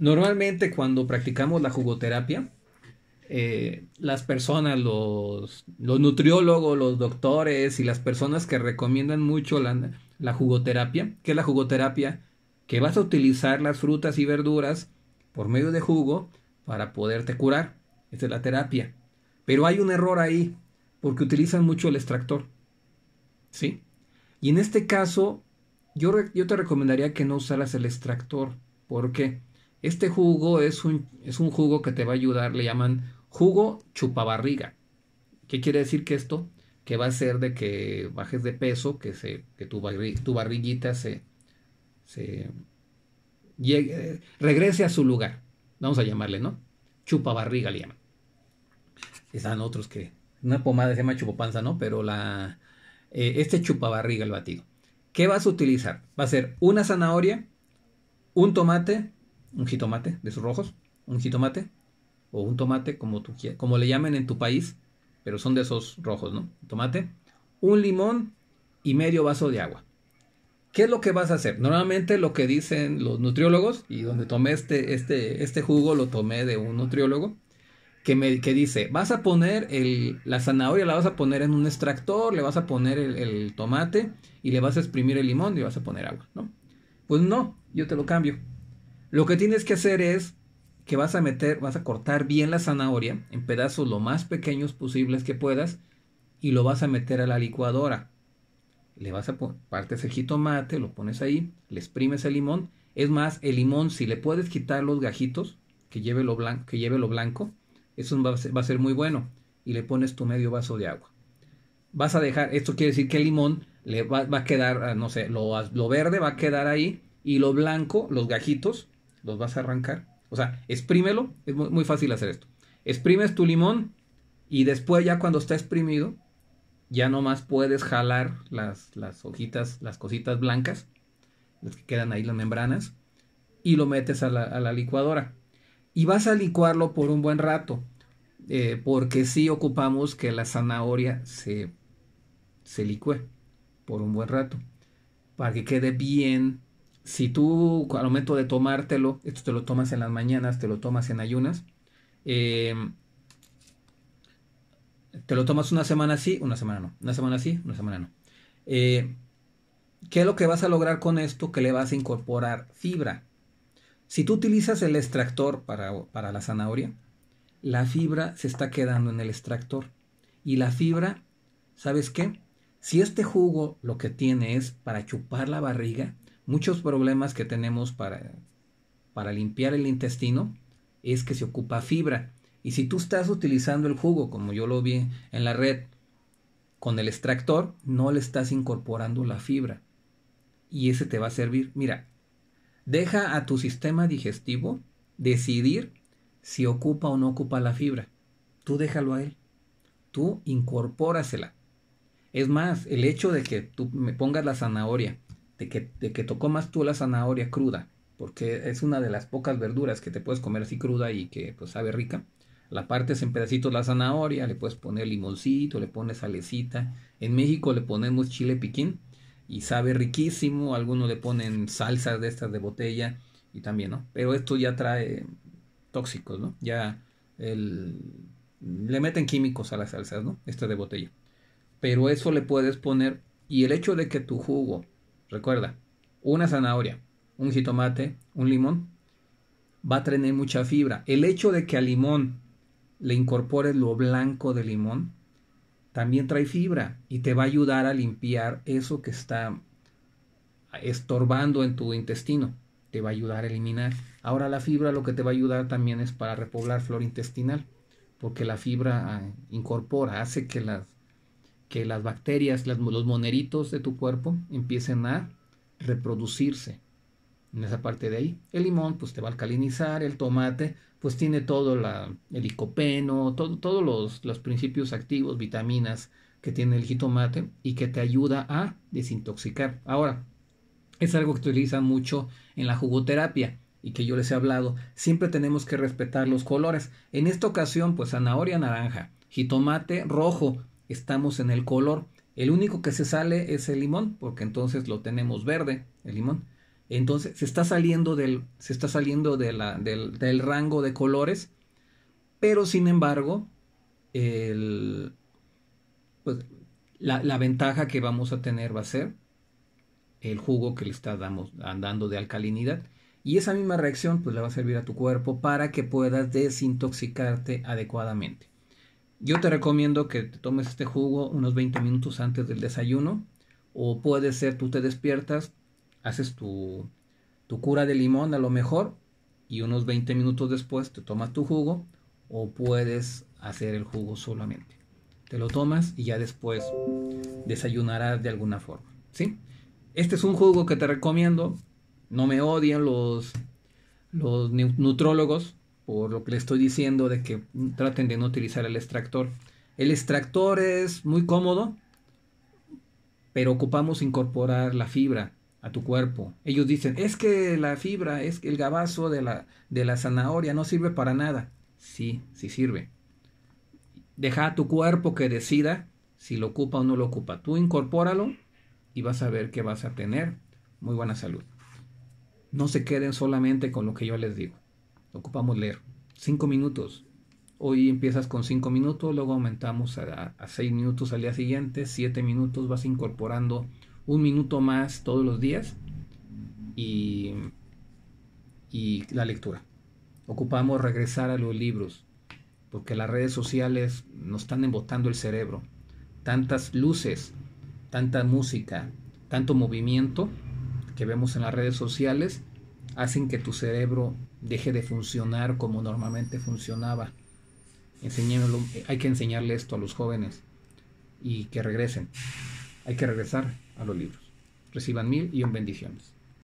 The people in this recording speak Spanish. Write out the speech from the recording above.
Normalmente cuando practicamos la jugoterapia, eh, las personas, los, nutriólogos, los doctores y las personas que recomiendan mucho la, jugoterapia, que es la jugoterapia que vas a utilizar las frutas y verduras por medio de jugo para poderte curar. esa es la terapia. Pero hay un error ahí, porque utilizan mucho el extractor. ¿Sí? Y en este caso, yo, yo te recomendaría que no usaras el extractor. ¿Por qué? Este jugo es un, es un jugo que te va a ayudar, le llaman jugo chupabarriga. ¿Qué quiere decir que esto? Que va a ser de que bajes de peso, que, se, que tu, barriguita se, se regrese a su lugar. Vamos a llamarle, ¿no? Chupabarriga le llaman. Están otros que... Una pomada se llama chupopanza, ¿no? Pero la... Este este chupabarriga el batido. ¿Qué vas a utilizar? Va a ser una zanahoria, un tomate, un jitomate de esos rojos, un jitomate o un tomate, como, tú, como le llamen en tu país, pero son de esos rojos, ¿no? Tomate, un limón y medio vaso de agua. ¿Qué es lo que vas a hacer? Normalmente lo que dicen los nutriólogos, y donde tomé este, este, este jugo lo tomé de un nutriólogo, que, me, que dice, vas a poner el, la zanahoria, la vas a poner en un extractor, le vas a poner el, el tomate y le vas a exprimir el limón y vas a poner agua, ¿no? Pues no, yo te lo cambio lo que tienes que hacer es que vas a meter, vas a cortar bien la zanahoria en pedazos lo más pequeños posibles que puedas y lo vas a meter a la licuadora. Le vas a poner, partes el jitomate, lo pones ahí, le exprimes el limón. Es más, el limón, si le puedes quitar los gajitos, que lleve lo blanco, que lleve lo blanco eso va a, ser, muy bueno. Y le pones tu medio vaso de agua. Vas a dejar, esto quiere decir que el limón le va, a quedar, ah, no sé, lo, lo verde va a quedar ahí y lo blanco, los gajitos, los vas a arrancar. O sea, exprímelo, es muy, fácil hacer esto. Exprimes tu limón y después ya cuando está exprimido, ya nomás puedes jalar las, las hojitas, las cositas blancas, las que quedan ahí las membranas, y lo metes a la, licuadora. Y vas a licuarlo por un buen rato, eh, porque sí ocupamos que la zanahoria se, se licue por un buen rato, para que quede bien si tú al momento de tomártelo, esto te lo tomas en las mañanas, te lo tomas en ayunas, em, te lo tomas una semana sí, una semana no, una semana sí, una semana no. Eh, ¿Qué es lo que vas a lograr con esto? Que le vas a incorporar fibra. Si tú utilizas el extractor para, para la zanahoria, la fibra se está quedando en el extractor. Y la fibra, ¿sabes qué? Si este jugo lo que tiene es para chupar la barriga, Muchos problemas que tenemos para, para limpiar el intestino es que se ocupa fibra. Y si tú estás utilizando el jugo, como yo lo vi en la red, con el extractor, no le estás incorporando la fibra. Y ese te va a servir. Mira, deja a tu sistema digestivo decidir si ocupa o no ocupa la fibra. Tú déjalo a él. Tú incorpórasela. Es más, el hecho de que tú me pongas la zanahoria de que, de que tocó más tú la zanahoria cruda, porque es una de las pocas verduras que te puedes comer así cruda y que pues sabe rica. La partes en pedacitos la zanahoria, le puedes poner limoncito, le pones salecita. En México le ponemos chile piquín y sabe riquísimo. Algunos le ponen salsas de estas de botella y también, ¿no? Pero esto ya trae tóxicos, ¿no? Ya le meten químicos a las salsas, ¿no? Estas de botella. Pero eso le puedes poner y el hecho de que tu jugo Recuerda, una zanahoria, un jitomate, un limón, va a tener mucha fibra. El hecho de que al limón le incorpores lo blanco de limón, también trae fibra y te va a ayudar a limpiar eso que está estorbando en tu intestino. Te va a ayudar a eliminar. Ahora la fibra lo que te va a ayudar también es para repoblar flora intestinal, porque la fibra ah, incorpora, hace que las que las bacterias, los moneritos de tu cuerpo empiecen a reproducirse en esa parte de ahí. El limón pues te va a alcalinizar, el tomate pues tiene todo el licopeno, todos los, los, principios activos, vitaminas que tiene el jitomate y que te ayuda a desintoxicar. Ahora, es algo que utilizan mucho en la jugoterapia y que yo les he hablado. Siempre tenemos que respetar los colores. En esta ocasión pues zanahoria naranja, jitomate rojo, estamos en el color. El único que se sale es el limón, porque entonces lo tenemos verde, el limón. Entonces se está saliendo del, se está saliendo del, del, rango de colores, pero sin embargo, el, pues, la, ventaja que vamos a tener va a ser el jugo que le está dando de alcalinidad. Y esa misma reacción pues le va a servir a tu cuerpo para que puedas desintoxicarte adecuadamente. Yo te recomiendo que te tomes este jugo unos 20 minutos antes del desayuno o puede ser tú te despiertas, haces tu, tu cura de limón a lo mejor y unos 20 minutos después te tomas tu jugo o puedes hacer el jugo solamente. Te lo tomas y ya después desayunarás de alguna forma, ¿sí? Este es un jugo que te recomiendo. No me odian los, los nutrólogos por lo que le estoy diciendo de que traten de no utilizar el extractor. El extractor es muy cómodo, pero ocupamos incorporar la fibra a tu cuerpo. Ellos dicen, es que la fibra, es que el gabazo de la, de la zanahoria no sirve para nada. Sí, sí sirve. Deja a tu cuerpo que decida si lo ocupa o no lo ocupa. Tú incorpóralo y vas a ver que vas a tener muy buena salud. No se queden solamente con lo que yo les digo ocupamos leer. Cinco minutos. Hoy empiezas con cinco minutos, luego aumentamos a, seis minutos al día siguiente, siete minutos, vas incorporando un minuto más todos los días y, y la lectura. Ocupamos regresar a los libros, porque las redes sociales nos están embotando el cerebro. Tantas luces, tanta música, tanto movimiento que vemos en las redes sociales hacen que tu cerebro deje de funcionar como normalmente funcionaba. hay que enseñarle esto a los jóvenes y que regresen. Hay que regresar a los libros. Reciban mil y un bendiciones.